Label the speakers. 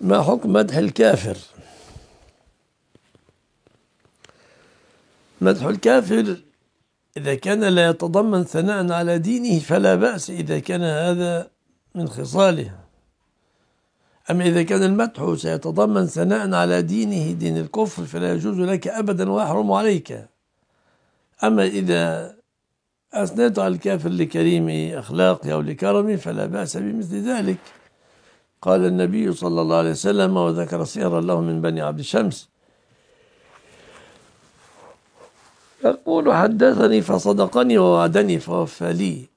Speaker 1: ما حكم مدح الكافر مدح الكافر إذا كان لا يتضمن ثناء على دينه فلا بأس إذا كان هذا من خصاله أما إذا كان المدح سيتضمن ثناء على دينه دين الكفر فلا يجوز لك أبدا ويحرم عليك أما إذا أثنيت على الكافر لكريم أخلاقه أو لكرمه فلا بأس بمثل ذلك قال النبي صلى الله عليه وسلم وذكر سيرا له من بني عبد الشمس يقول حدثني فصدقني ووعدني فوفى لي